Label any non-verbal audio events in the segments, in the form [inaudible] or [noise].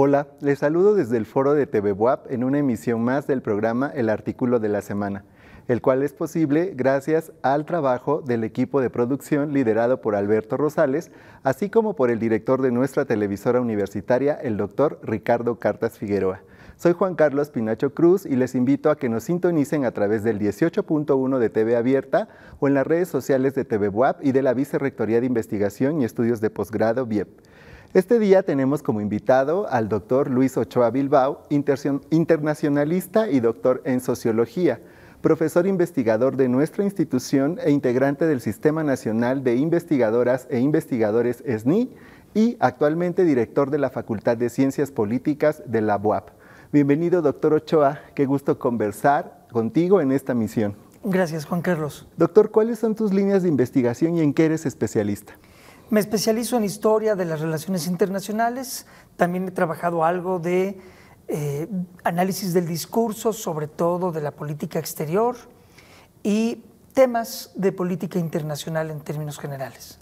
Hola, les saludo desde el foro de TVWAP en una emisión más del programa El Artículo de la Semana, el cual es posible gracias al trabajo del equipo de producción liderado por Alberto Rosales, así como por el director de nuestra televisora universitaria, el doctor Ricardo Cartas Figueroa. Soy Juan Carlos Pinacho Cruz y les invito a que nos sintonicen a través del 18.1 de TV Abierta o en las redes sociales de TV y de la Vicerrectoría de Investigación y Estudios de Posgrado, VIEP. Este día tenemos como invitado al doctor Luis Ochoa Bilbao, internacionalista y doctor en sociología, profesor investigador de nuestra institución e integrante del Sistema Nacional de Investigadoras e Investigadores SNI y actualmente director de la Facultad de Ciencias Políticas de la UAP. Bienvenido, doctor Ochoa. Qué gusto conversar contigo en esta misión. Gracias, Juan Carlos. Doctor, ¿cuáles son tus líneas de investigación y en qué eres especialista? Me especializo en historia de las relaciones internacionales, también he trabajado algo de eh, análisis del discurso, sobre todo de la política exterior y temas de política internacional en términos generales.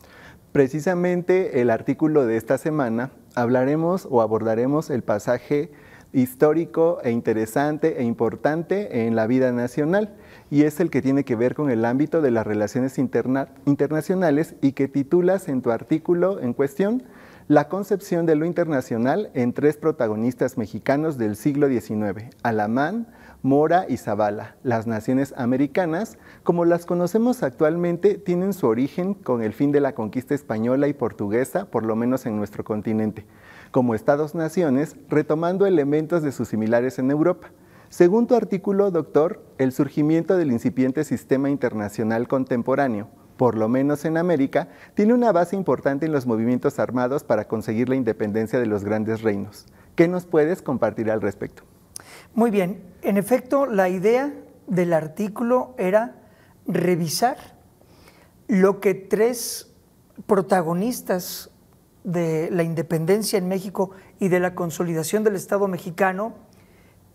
Precisamente el artículo de esta semana hablaremos o abordaremos el pasaje histórico e interesante e importante en la vida nacional y es el que tiene que ver con el ámbito de las relaciones internacionales y que titulas en tu artículo en cuestión la concepción de lo internacional en tres protagonistas mexicanos del siglo XIX, Alamán, Mora y Zavala. Las naciones americanas, como las conocemos actualmente, tienen su origen con el fin de la conquista española y portuguesa, por lo menos en nuestro continente, como estados-naciones, retomando elementos de sus similares en Europa. Según tu artículo, doctor, el surgimiento del incipiente sistema internacional contemporáneo, por lo menos en América, tiene una base importante en los movimientos armados para conseguir la independencia de los grandes reinos. ¿Qué nos puedes compartir al respecto? Muy bien, en efecto, la idea del artículo era revisar lo que tres protagonistas de la independencia en México y de la consolidación del Estado mexicano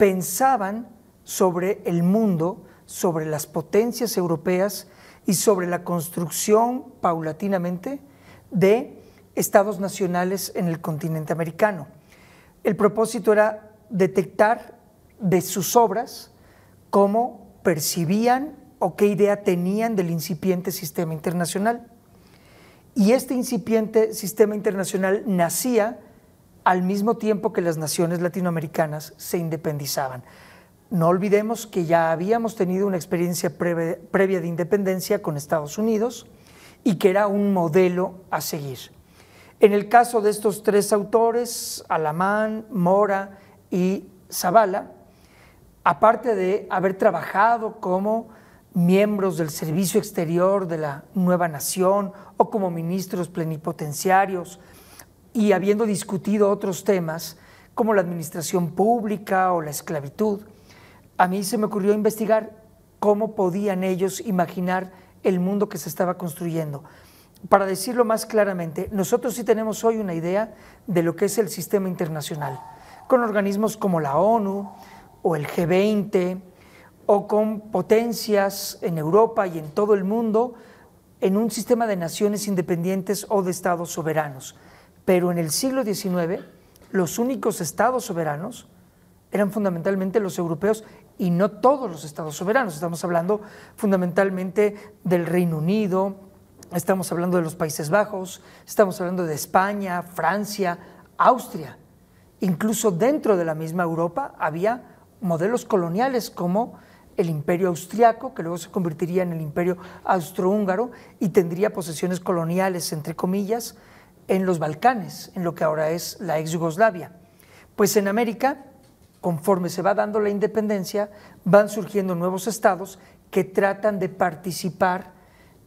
pensaban sobre el mundo, sobre las potencias europeas y sobre la construcción paulatinamente de estados nacionales en el continente americano. El propósito era detectar de sus obras cómo percibían o qué idea tenían del incipiente sistema internacional. Y este incipiente sistema internacional nacía al mismo tiempo que las naciones latinoamericanas se independizaban. No olvidemos que ya habíamos tenido una experiencia previa de independencia con Estados Unidos y que era un modelo a seguir. En el caso de estos tres autores, Alamán, Mora y Zavala, aparte de haber trabajado como miembros del servicio exterior de la nueva nación o como ministros plenipotenciarios y habiendo discutido otros temas como la administración pública o la esclavitud, a mí se me ocurrió investigar cómo podían ellos imaginar el mundo que se estaba construyendo. Para decirlo más claramente, nosotros sí tenemos hoy una idea de lo que es el sistema internacional, con organismos como la ONU o el G20 o con potencias en Europa y en todo el mundo en un sistema de naciones independientes o de estados soberanos. Pero en el siglo XIX, los únicos estados soberanos eran fundamentalmente los europeos y no todos los estados soberanos. Estamos hablando fundamentalmente del Reino Unido, estamos hablando de los Países Bajos, estamos hablando de España, Francia, Austria. Incluso dentro de la misma Europa había modelos coloniales como el imperio austriaco, que luego se convertiría en el imperio austrohúngaro y tendría posesiones coloniales, entre comillas, en los Balcanes, en lo que ahora es la ex Yugoslavia. Pues en América, conforme se va dando la independencia, van surgiendo nuevos estados que tratan de participar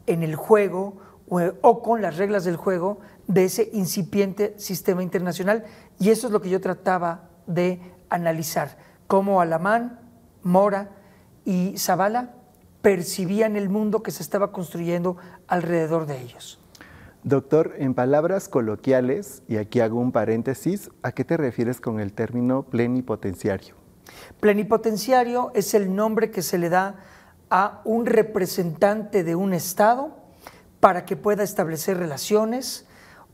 en el juego o, con las reglas del juego de ese incipiente sistema internacional. Y eso es lo que yo trataba de analizar, cómo Alamán, Mora y Zavala percibían el mundo que se estaba construyendo alrededor de ellos. Doctor, en palabras coloquiales, y aquí hago un paréntesis, ¿a qué te refieres con el término plenipotenciario? Plenipotenciario es el nombre que se le da a un representante de un Estado para que pueda establecer relaciones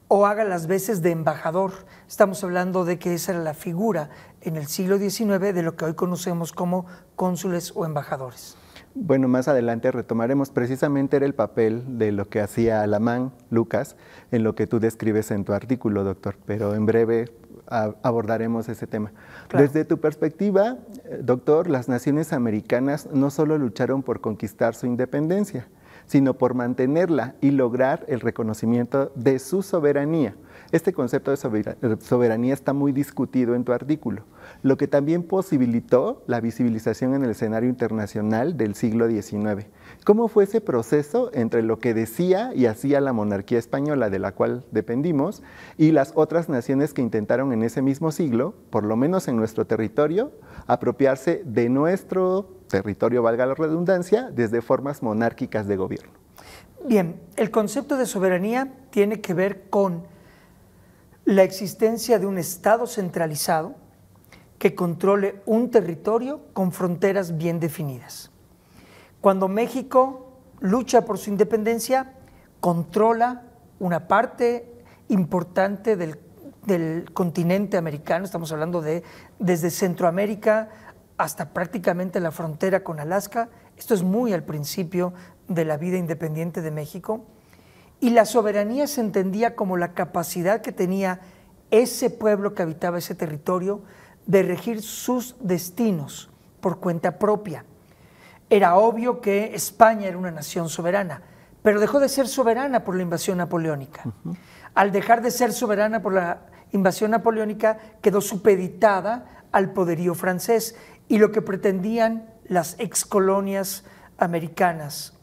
o haga las veces de embajador. Estamos hablando de que esa era la figura en el siglo XIX de lo que hoy conocemos como cónsules o embajadores. Bueno, más adelante retomaremos. Precisamente era el papel de lo que hacía Alamán, Lucas, en lo que tú describes en tu artículo, doctor, pero en breve abordaremos ese tema. Desde tu perspectiva, eh, doctor, las naciones americanas no solo lucharon por conquistar su independencia, sino por mantenerla y lograr el reconocimiento de su soberanía. Este concepto de soberanía está muy discutido en tu artículo, lo que también posibilitó la visibilización en el escenario internacional del siglo XIX. ¿Cómo fue ese proceso entre lo que decía y hacía la monarquía española de la cual dependimos y las otras naciones que intentaron en ese mismo siglo, por lo menos en nuestro territorio, apropiarse de nuestro territorio, valga la redundancia, desde formas monárquicas de gobierno. Bien, el concepto de soberanía tiene que ver con la existencia de un Estado centralizado que controle un territorio con fronteras bien definidas. Cuando México lucha por su independencia, controla una parte importante del, del continente americano, estamos hablando de desde Centroamérica hasta prácticamente la frontera con Alaska. Esto es muy al principio de la vida independiente de México. Y la soberanía se entendía como la capacidad que tenía ese pueblo que habitaba ese territorio de regir sus destinos por cuenta propia. Era obvio que España era una nación soberana, pero dejó de ser soberana por la invasión napoleónica. Al dejar de ser soberana por la invasión napoleónica, quedó supeditada al poderío francés y lo que pretendían las excolonias americanas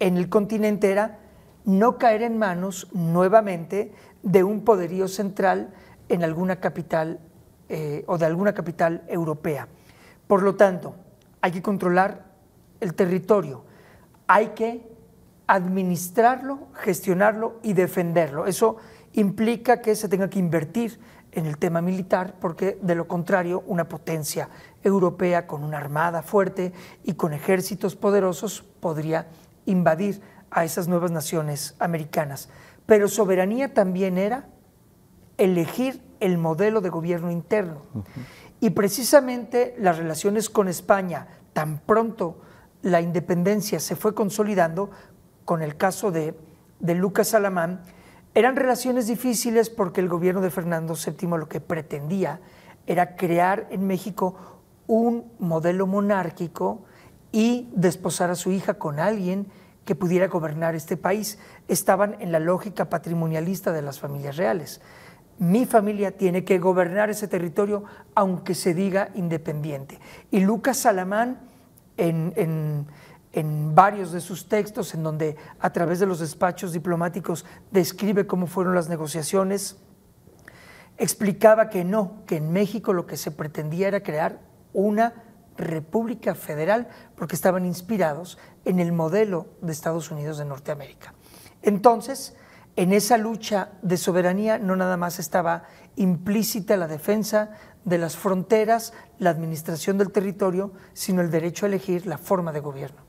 en el continente era no caer en manos nuevamente de un poderío central en alguna capital eh, o de alguna capital europea. Por lo tanto, hay que controlar el territorio, hay que administrarlo, gestionarlo y defenderlo. Eso implica que se tenga que invertir en el tema militar porque de lo contrario una potencia europea con una armada fuerte y con ejércitos poderosos podría invadir a esas nuevas naciones americanas. Pero soberanía también era elegir el modelo de gobierno interno. Y precisamente las relaciones con España, tan pronto la independencia se fue consolidando, con el caso de, de Lucas Alamán, eran relaciones difíciles porque el gobierno de Fernando VII lo que pretendía era crear en México un modelo monárquico y desposar a su hija con alguien que pudiera gobernar este país. Estaban en la lógica patrimonialista de las familias reales. Mi familia tiene que gobernar ese territorio aunque se diga independiente. Y Lucas Salamán, en, en varios de sus textos, en donde a través de los despachos diplomáticos describe cómo fueron las negociaciones, explicaba que no, que en México lo que se pretendía era crear una república federal porque estaban inspirados en el modelo de Estados Unidos de Norteamérica. Entonces, en esa lucha de soberanía no nada más estaba implícita la defensa de las fronteras, la administración del territorio, sino el derecho a elegir la forma de gobierno.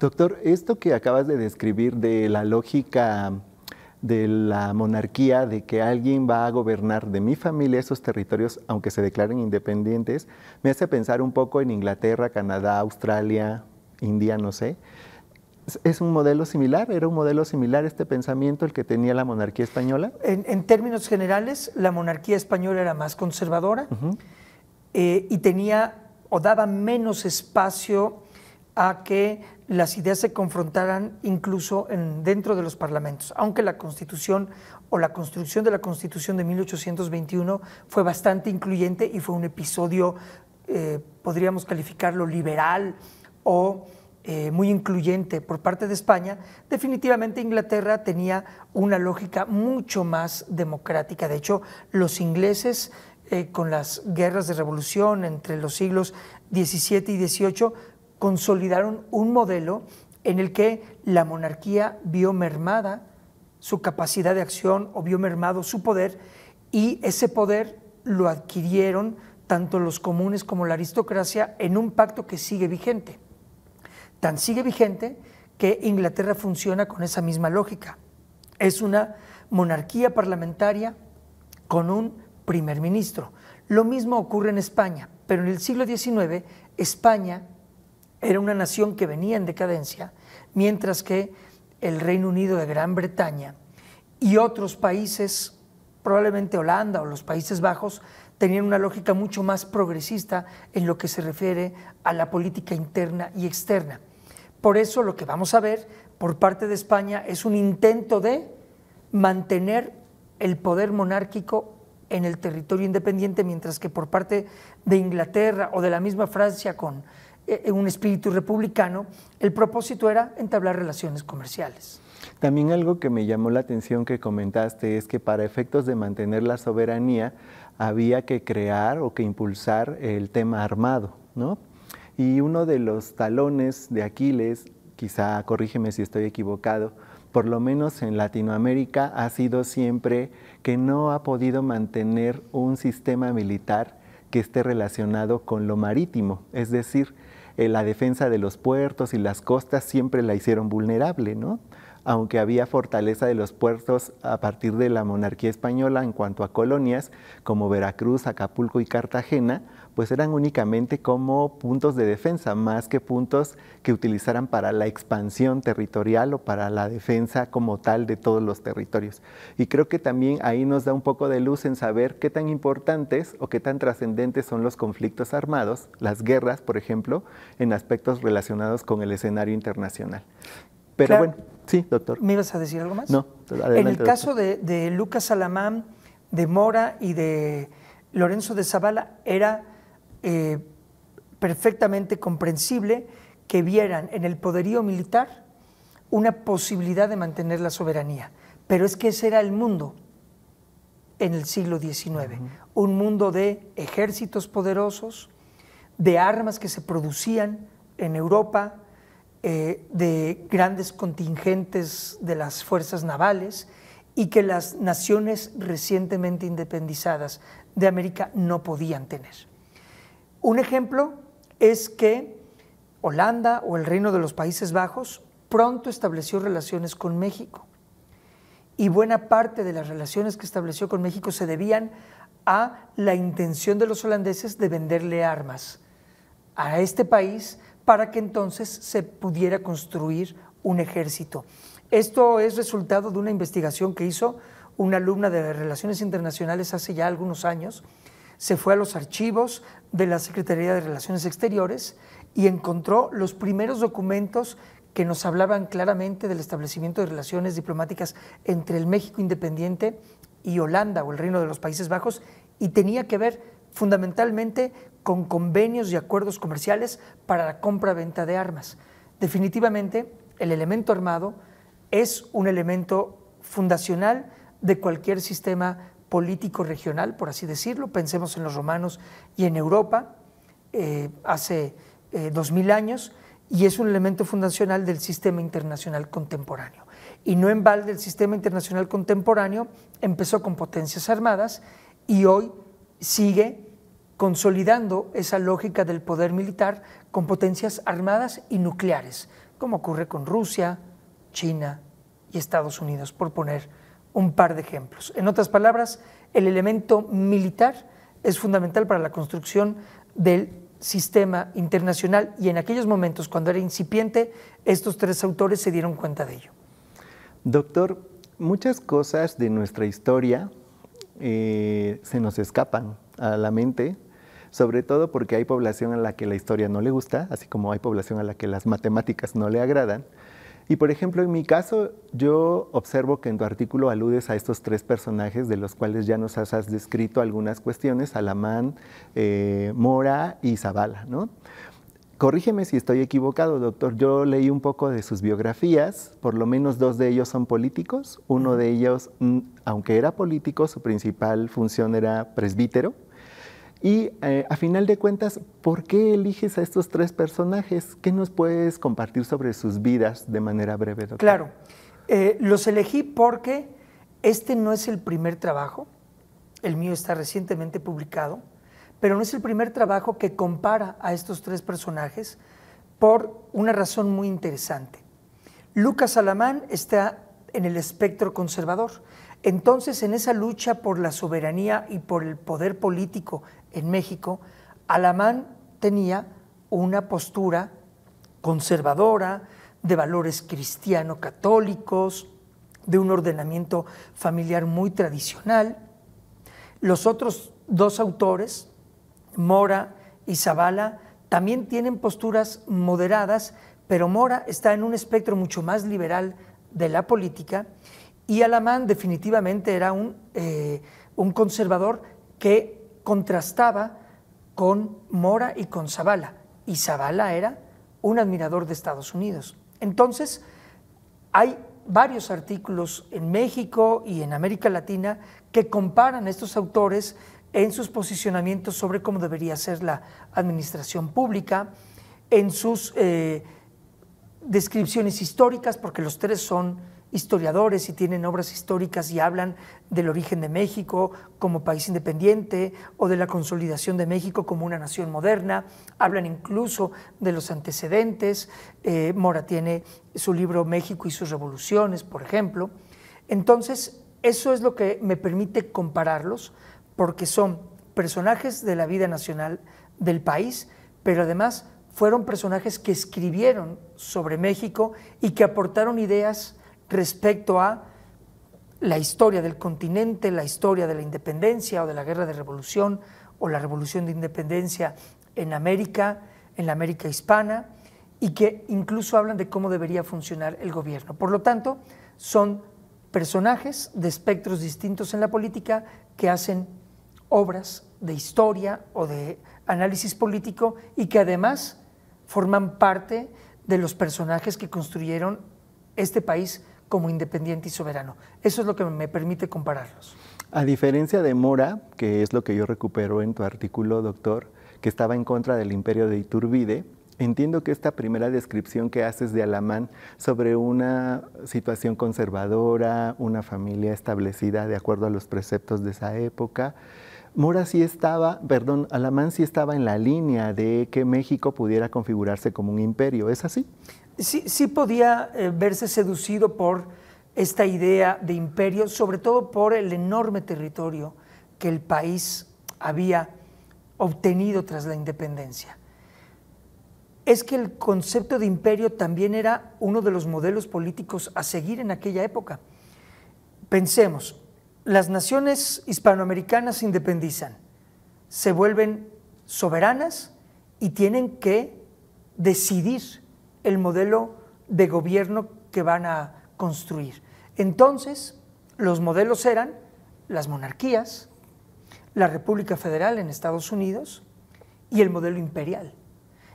Doctor, esto que acabas de describir de la lógica de la monarquía, de que alguien va a gobernar de mi familia esos territorios, aunque se declaren independientes, me hace pensar un poco en Inglaterra, Canadá, Australia, India, no sé. ¿Es un modelo similar? ¿Era un modelo similar este pensamiento el que tenía la monarquía española? En, términos generales, la monarquía española era más conservadora eh, y tenía o daba menos espacio a que las ideas se confrontaran incluso en, dentro de los parlamentos, aunque la constitución o la construcción de la constitución de 1821 fue bastante incluyente y fue un episodio, eh, podríamos calificarlo liberal o eh, muy incluyente por parte de España, definitivamente Inglaterra tenía una lógica mucho más democrática. De hecho, los ingleses eh, con las guerras de revolución entre los siglos XVII y XVIII consolidaron un modelo en el que la monarquía vio mermada su capacidad de acción o vio mermado su poder y ese poder lo adquirieron tanto los comunes como la aristocracia en un pacto que sigue vigente. Tan sigue vigente que Inglaterra funciona con esa misma lógica. Es una monarquía parlamentaria con un primer ministro. Lo mismo ocurre en España, pero en el siglo XIX España era una nación que venía en decadencia, mientras que el Reino Unido de Gran Bretaña y otros países, probablemente Holanda o los Países Bajos, tenían una lógica mucho más progresista en lo que se refiere a la política interna y externa. Por eso lo que vamos a ver por parte de España es un intento de mantener el poder monárquico en el territorio independiente, mientras que por parte de Inglaterra o de la misma Francia con eh, un espíritu republicano, el propósito era entablar relaciones comerciales. También algo que me llamó la atención que comentaste es que para efectos de mantener la soberanía había que crear o que impulsar el tema armado, ¿no? Y uno de los talones de Aquiles, quizá corrígeme si estoy equivocado, por lo menos en Latinoamérica ha sido siempre que no ha podido mantener un sistema militar que esté relacionado con lo marítimo, es decir, eh, la defensa de los puertos y las costas siempre la hicieron vulnerable, ¿no? aunque había fortaleza de los puertos a partir de la monarquía española en cuanto a colonias como Veracruz, Acapulco y Cartagena, pues eran únicamente como puntos de defensa, más que puntos que utilizaran para la expansión territorial o para la defensa como tal de todos los territorios. Y creo que también ahí nos da un poco de luz en saber qué tan importantes o qué tan trascendentes son los conflictos armados, las guerras, por ejemplo, en aspectos relacionados con el escenario internacional. Pero bueno, Sí, doctor. ¿Me ibas a decir algo más? No, En el caso de, Lucas Alamán, de Mora y de Lorenzo de Zavala, era eh, perfectamente comprensible que vieran en el poderío militar una posibilidad de mantener la soberanía. Pero es que ese era el mundo en el siglo XIX, un mundo de ejércitos poderosos, de armas que se producían en Europa, eh, de grandes contingentes de las fuerzas navales y que las naciones recientemente independizadas de América no podían tener. Un ejemplo es que Holanda o el Reino de los Países Bajos pronto estableció relaciones con México y buena parte de las relaciones que estableció con México se debían a la intención de los holandeses de venderle armas a este país para que entonces se pudiera construir un ejército. Esto es resultado de una investigación que hizo una alumna de Relaciones Internacionales hace ya algunos años. Se fue a los archivos de la Secretaría de Relaciones Exteriores y encontró los primeros documentos que nos hablaban claramente del establecimiento de relaciones diplomáticas entre el México independiente y Holanda o el Reino de los Países Bajos y tenía que ver fundamentalmente con convenios y acuerdos comerciales para la compra-venta de armas. Definitivamente, el elemento armado es un elemento fundacional de cualquier sistema político regional, por así decirlo. Pensemos en los romanos y en Europa eh, hace eh, dos mil años, y es un elemento fundacional del sistema internacional contemporáneo. Y no en balde el sistema internacional contemporáneo empezó con potencias armadas y hoy sigue consolidando esa lógica del poder militar con potencias armadas y nucleares, como ocurre con Rusia, China y Estados Unidos, por poner un par de ejemplos. En otras palabras, el elemento militar es fundamental para la construcción del sistema internacional y en aquellos momentos, cuando era incipiente, estos tres autores se dieron cuenta de ello. Doctor, muchas cosas de nuestra historia eh, se nos escapan a la mente sobre todo porque hay población a la que la historia no le gusta, así como hay población a la que las matemáticas no le agradan. Y por ejemplo, en mi caso, yo observo que en tu artículo aludes a estos tres personajes de los cuales ya nos has, descrito algunas cuestiones, Alamán, eh, Mora y Zavala, ¿no? Corrígeme si estoy equivocado, doctor. Yo leí un poco de sus biografías, por lo menos dos de ellos son políticos. Uno de ellos, mm, aunque era político, su principal función era presbítero. Y eh, a final de cuentas, ¿por qué eliges a estos tres personajes? ¿Qué nos puedes compartir sobre sus vidas de manera breve, Claro, eh, los elegí porque este no es el primer trabajo, el mío está recientemente publicado, pero no es el primer trabajo que compara a estos tres personajes por una razón muy interesante. Lucas Alamán está en el espectro conservador. Entonces, en esa lucha por la soberanía y por el poder político en México, Alamán tenía una postura conservadora, de valores cristiano-católicos, de un ordenamiento familiar muy tradicional. Los otros dos autores, Mora y Zavala, también tienen posturas moderadas, pero Mora está en un espectro mucho más liberal de la política y Alamán definitivamente era un, eh, un conservador que contrastaba con Mora y con Zavala, y Zavala era un admirador de Estados Unidos. Entonces, hay varios artículos en México y en América Latina que comparan a estos autores en sus posicionamientos sobre cómo debería ser la administración pública, en sus eh, descripciones históricas, porque los tres son historiadores y tienen obras históricas y hablan del origen de México como país independiente o de la consolidación de México como una nación moderna, hablan incluso de los antecedentes. Eh, Mora tiene su libro México y sus revoluciones, por ejemplo. Entonces, eso es lo que me permite compararlos porque son personajes de la vida nacional del país, pero además fueron personajes que escribieron sobre México y que aportaron ideas respecto a la historia del continente, la historia de la independencia o de la guerra de revolución o la revolución de independencia en América, en la América hispana, y que incluso hablan de cómo debería funcionar el gobierno. Por lo tanto, son personajes de espectros distintos en la política que hacen obras de historia o de análisis político y que además forman parte de los personajes que construyeron este país como independiente y soberano. Eso es lo que me permite compararlos. A diferencia de Mora, que es lo que yo recupero en tu artículo, doctor, que estaba en contra del imperio de Iturbide, Entiendo que esta primera descripción que haces de Alamán sobre una situación conservadora, una familia establecida de acuerdo a los preceptos de esa época, Mora sí estaba, perdón, Alamán sí estaba en la línea de que México pudiera configurarse como un imperio, ¿es así? sí, podía eh, verse seducido por esta idea de imperio, sobre todo por el enorme territorio que el país había obtenido tras la independencia. Es que el concepto de imperio también era uno de los modelos políticos a seguir en aquella época. Pensemos, las naciones hispanoamericanas se independizan, se vuelven soberanas y tienen que decidir el modelo de gobierno que van a construir. Entonces, los modelos eran las monarquías, la República Federal en Estados Unidos y el modelo imperial.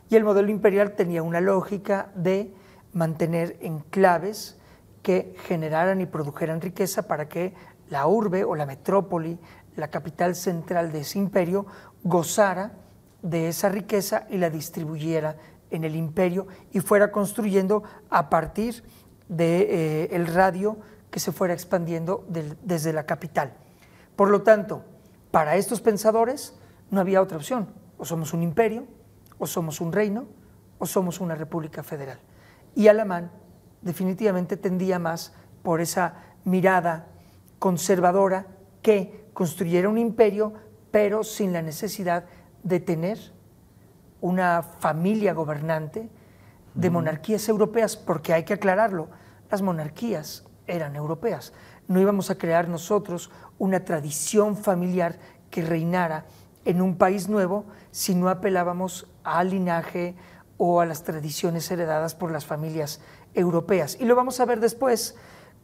Y el modelo imperial tenía una lógica de mantener enclaves que generaran y produjeran riqueza para que la urbe o la metrópoli, la capital central de ese imperio, gozara de esa riqueza y la distribuyera en el imperio y fuera construyendo a partir del de, eh, el radio que se fuera expandiendo desde la capital. Por lo tanto, para estos pensadores no había otra opción. O somos un imperio, o somos un reino, o somos una república federal. Y Alamán definitivamente tendía más por esa mirada conservadora que construyera un imperio, pero sin la necesidad de tener una familia gobernante de monarquías europeas, porque hay que aclararlo, las monarquías eran europeas. No íbamos a crear nosotros una tradición familiar que reinara en un país nuevo si no apelábamos al linaje o a las tradiciones heredadas por las familias europeas. Y lo vamos a ver después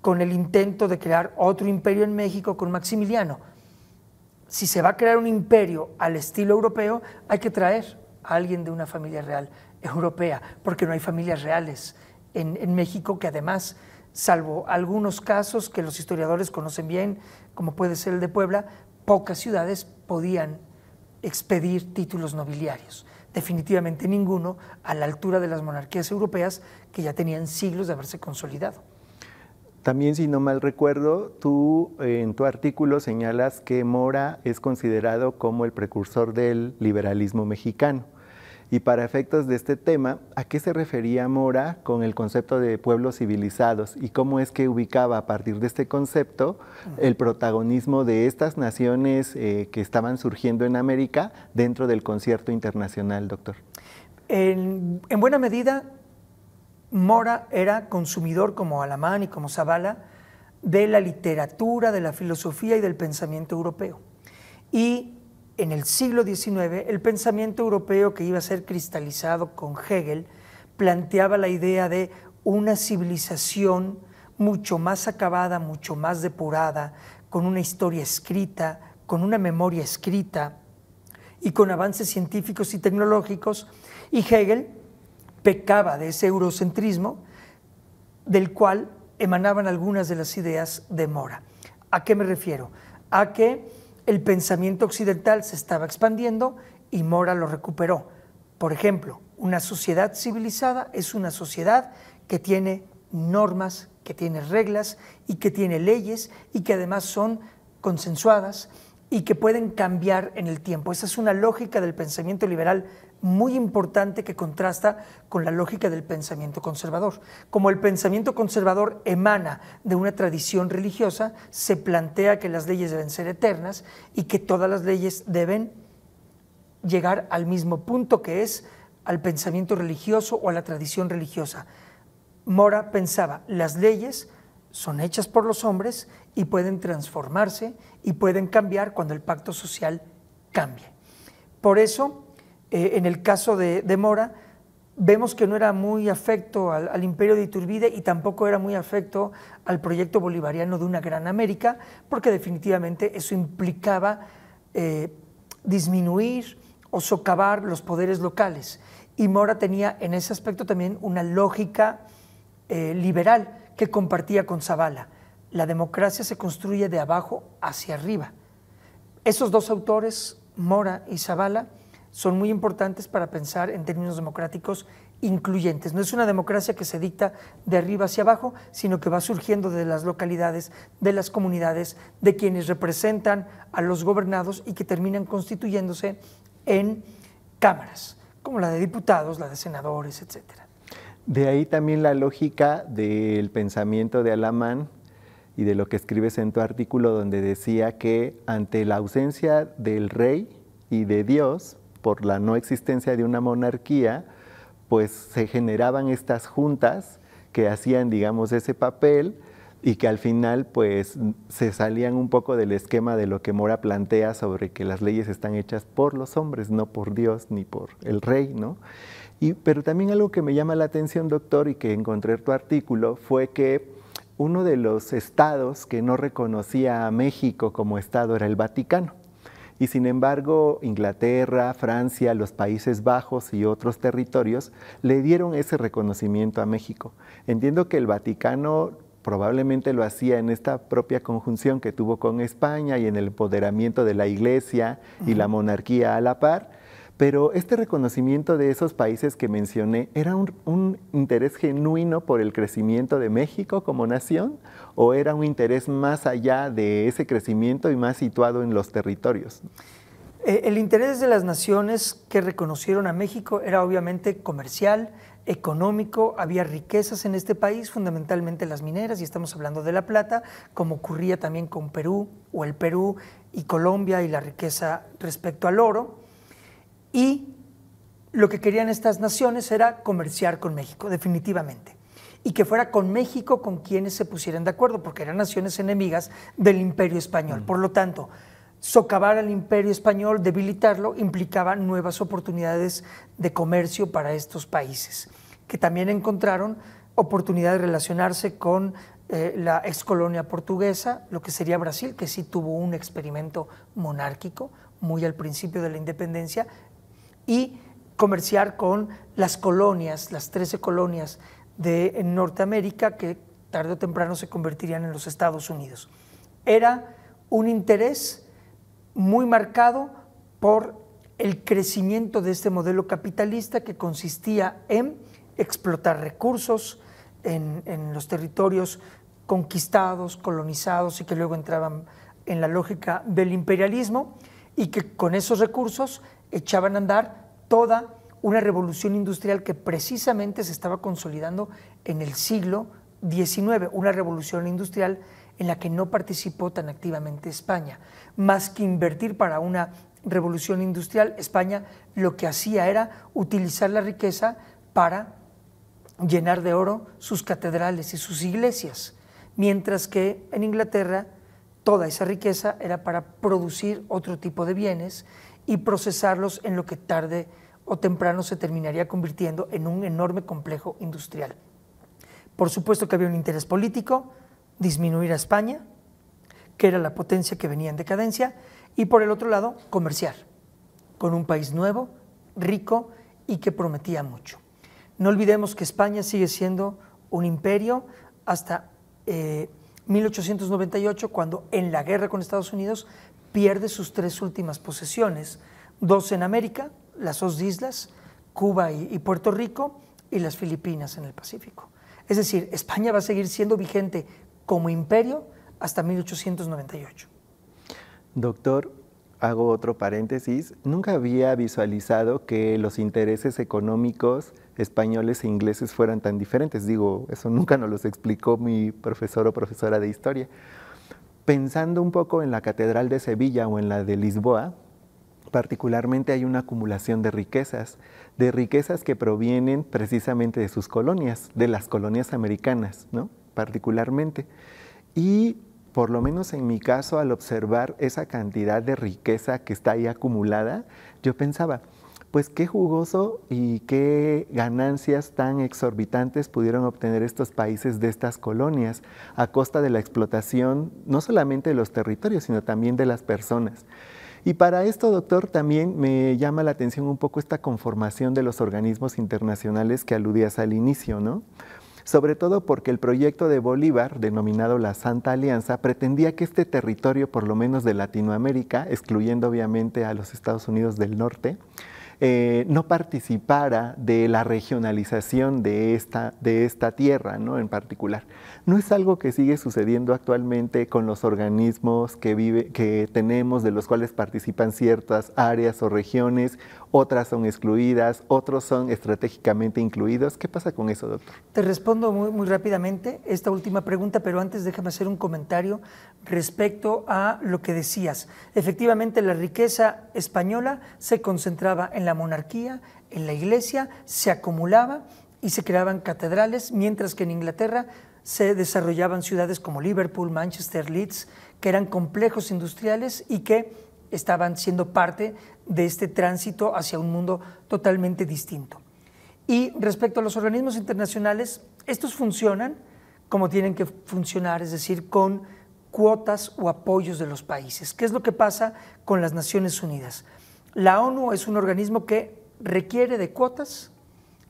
con el intento de crear otro imperio en México con Maximiliano. Si se va a crear un imperio al estilo europeo, hay que traer alguien de una familia real europea, porque no hay familias reales en, México que además, salvo algunos casos que los historiadores conocen bien, como puede ser el de Puebla, pocas ciudades podían expedir títulos nobiliarios definitivamente ninguno a la altura de las monarquías europeas que ya tenían siglos de haberse consolidado. También, si no mal recuerdo, tú eh, en tu artículo señalas que Mora es considerado como el precursor del liberalismo mexicano. Y para efectos de este tema, ¿a qué se refería Mora con el concepto de pueblos civilizados y cómo es que ubicaba a partir de este concepto el protagonismo de estas naciones eh, que estaban surgiendo en América dentro del concierto internacional, doctor? En, buena medida, Mora era consumidor como Alamán y como Zavala de la literatura, de la filosofía y del pensamiento europeo. Y en el siglo XIX, el pensamiento europeo que iba a ser cristalizado con Hegel planteaba la idea de una civilización mucho más acabada, mucho más depurada, con una historia escrita, con una memoria escrita y con avances científicos y tecnológicos, y Hegel pecaba de ese eurocentrismo del cual emanaban algunas de las ideas de Mora. ¿A qué me refiero? A que el pensamiento occidental se estaba expandiendo y Mora lo recuperó. Por ejemplo, una sociedad civilizada es una sociedad que tiene normas, que tiene reglas y que tiene leyes y que además son consensuadas y que pueden cambiar en el tiempo. Esa es una lógica del pensamiento liberal muy importante que contrasta con la lógica del pensamiento conservador. Como el pensamiento conservador emana de una tradición religiosa, se plantea que las leyes deben ser eternas y que todas las leyes deben llegar al mismo punto que es al pensamiento religioso o a la tradición religiosa. Mora pensaba, las leyes son hechas por los hombres y pueden transformarse y pueden cambiar cuando el pacto social cambie. Por eso, eh, en el caso de, Mora, vemos que no era muy afecto al, imperio de Iturbide y tampoco era muy afecto al proyecto bolivariano de una Gran América, porque definitivamente eso implicaba eh, disminuir o socavar los poderes locales. Y Mora tenía en ese aspecto también una lógica eh, liberal que compartía con Zavala. La democracia se construye de abajo hacia arriba. Esos dos autores, Mora y Zavala, son muy importantes para pensar en términos democráticos incluyentes. No es una democracia que se dicta de arriba hacia abajo, sino que va surgiendo de las localidades, de las comunidades, de quienes representan a los gobernados y que terminan constituyéndose en cámaras, como la de diputados, la de senadores, etc. De ahí también la lógica del pensamiento de Alamán y de lo que escribes en tu artículo donde decía que ante la ausencia del rey y de Dios, por la no existencia de una monarquía, pues se generaban estas juntas que hacían, digamos, ese papel y que al final pues se salían un poco del esquema de lo que Mora plantea sobre que las leyes están hechas por los hombres, no por Dios ni por el rey, ¿no? Y, pero también algo que me llama la atención, doctor, y que encontré en tu artículo fue que uno de los estados que no reconocía a México como estado era el Vaticano. Y sin embargo, Inglaterra, Francia, los Países Bajos y otros territorios le dieron ese reconocimiento a México. Entiendo que el Vaticano probablemente lo hacía en esta propia conjunción que tuvo con España y en el empoderamiento de la Iglesia y la monarquía a la par pero este reconocimiento de esos países que mencioné, ¿era un, interés genuino por el crecimiento de México como nación o era un interés más allá de ese crecimiento y más situado en los territorios? E, el interés de las naciones que reconocieron a México era obviamente comercial, económico, había riquezas en este país, fundamentalmente las mineras, y estamos hablando de la plata, como ocurría también con Perú o el Perú y Colombia y la riqueza respecto al oro y lo que querían estas naciones era comerciar con México, definitivamente. Y que fuera con México con quienes se pusieran de acuerdo, porque eran naciones enemigas del imperio español. Mm. Por lo tanto, socavar al imperio español, debilitarlo, implicaba nuevas oportunidades de comercio para estos países, que también encontraron oportunidad de relacionarse con eh, la excolonia portuguesa, lo que sería Brasil, que sí tuvo un experimento monárquico muy al principio de la independencia, y comerciar con las colonias, las 13 colonias de Norteamérica que tarde o temprano se convertirían en los Estados Unidos. Era un interés muy marcado por el crecimiento de este modelo capitalista que consistía en explotar recursos en, en los territorios conquistados, colonizados y que luego entraban en la lógica del imperialismo y que con esos recursos echaban a andar toda una revolución industrial que precisamente se estaba consolidando en el siglo XIX, una revolución industrial en la que no participó tan activamente España. Más que invertir para una revolución industrial, España lo que hacía era utilizar la riqueza para llenar de oro sus catedrales y sus iglesias, mientras que en Inglaterra toda esa riqueza era para producir otro tipo de bienes y procesarlos en lo que tarde o temprano se terminaría convirtiendo en un enorme complejo industrial. Por supuesto que había un interés político, disminuir a España, que era la potencia que venía en decadencia, y por el otro lado, comerciar con un país nuevo, rico y que prometía mucho. No olvidemos que España sigue siendo un imperio hasta... Eh, 1898, cuando en la guerra con Estados Unidos pierde sus tres últimas posesiones, dos en América, las dos islas, Cuba y, Puerto Rico, y las Filipinas en el Pacífico. Es decir, España va a seguir siendo vigente como imperio hasta 1898. Doctor, hago otro paréntesis. Nunca había visualizado que los intereses económicos españoles e ingleses fueran tan diferentes. Digo, eso [laughs] nunca nos lo explicó mi profesor o profesora de historia. Pensando un poco en la Catedral de Sevilla o en la de Lisboa, particularmente hay una acumulación de riquezas, de riquezas que provienen precisamente de sus colonias, de las colonias americanas, ¿no? Particularmente. Y por lo menos en mi caso, al observar esa cantidad de riqueza que está ahí acumulada, yo pensaba, pues qué jugoso y qué ganancias tan exorbitantes pudieron obtener estos países de estas colonias a costa de la explotación no solamente de los territorios, sino también de las personas. Y para esto, doctor, también me llama la atención un poco esta conformación de los organismos internacionales que aludías al inicio, ¿no? Sobre todo porque el proyecto de Bolívar, denominado la Santa Alianza, pretendía que este territorio, por lo menos de Latinoamérica, excluyendo obviamente a los Estados Unidos del Norte, eh, no participara de la regionalización de esta, de esta tierra ¿no? en particular no es algo que sigue sucediendo actualmente con los organismos que, vive, que tenemos, de los cuales participan ciertas áreas o regiones, otras son excluidas, otros son estratégicamente incluidos. ¿Qué pasa con eso, doctor? Te respondo muy, muy rápidamente esta última pregunta, pero antes déjame hacer un comentario respecto a lo que decías. Efectivamente, la riqueza española se concentraba en la monarquía, en la iglesia, se acumulaba y se creaban catedrales, mientras que en Inglaterra se desarrollaban ciudades como Liverpool, Manchester, Leeds, que eran complejos industriales y que estaban siendo parte de este tránsito hacia un mundo totalmente distinto. Y respecto a los organismos internacionales, estos funcionan como tienen que funcionar, es decir, con cuotas o apoyos de los países. ¿Qué es lo que pasa con las Naciones Unidas? La ONU es un organismo que requiere de cuotas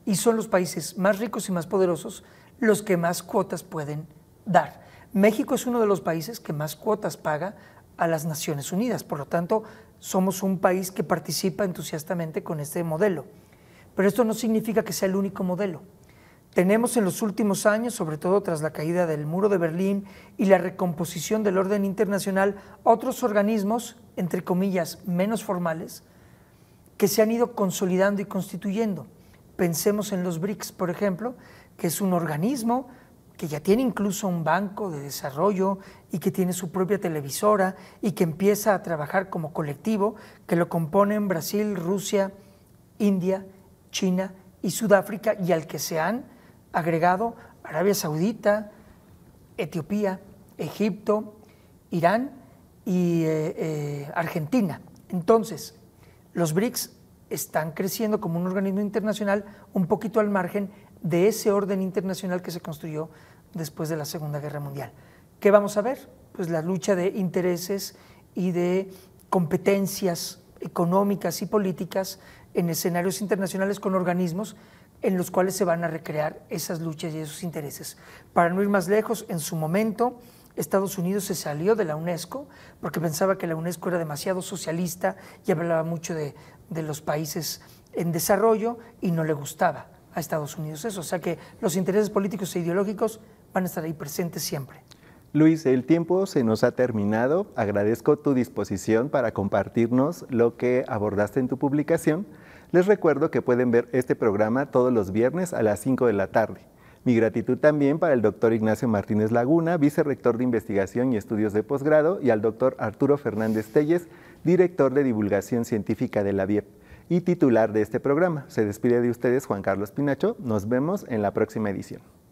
y son los países más ricos y más poderosos los que más cuotas pueden dar. México es uno de los países que más cuotas paga a las Naciones Unidas, por lo tanto, somos un país que participa entusiastamente con este modelo. Pero esto no significa que sea el único modelo. Tenemos en los últimos años, sobre todo tras la caída del muro de Berlín y la recomposición del orden internacional, otros organismos, entre comillas, menos formales, que se han ido consolidando y constituyendo. Pensemos en los BRICS, por ejemplo, que es un organismo que ya tiene incluso un banco de desarrollo y que tiene su propia televisora y que empieza a trabajar como colectivo, que lo componen Brasil, Rusia, India, China y Sudáfrica y al que se han agregado Arabia Saudita, Etiopía, Egipto, Irán y eh, eh, Argentina. Entonces, los BRICS están creciendo como un organismo internacional un poquito al margen de ese orden internacional que se construyó después de la Segunda Guerra Mundial. ¿Qué vamos a ver? Pues la lucha de intereses y de competencias económicas y políticas en escenarios internacionales con organismos en los cuales se van a recrear esas luchas y esos intereses. Para no ir más lejos, en su momento Estados Unidos se salió de la UNESCO porque pensaba que la UNESCO era demasiado socialista y hablaba mucho de, de los países en desarrollo y no le gustaba a Estados Unidos. Eso, o sea que los intereses políticos e ideológicos van a estar ahí presentes siempre. Luis, el tiempo se nos ha terminado. Agradezco tu disposición para compartirnos lo que abordaste en tu publicación. Les recuerdo que pueden ver este programa todos los viernes a las 5 de la tarde. Mi gratitud también para el doctor Ignacio Martínez Laguna, vicerrector de Investigación y Estudios de Posgrado, y al doctor Arturo Fernández Telles, director de Divulgación Científica de la BIEP y titular de este programa. Se despide de ustedes Juan Carlos Pinacho. Nos vemos en la próxima edición.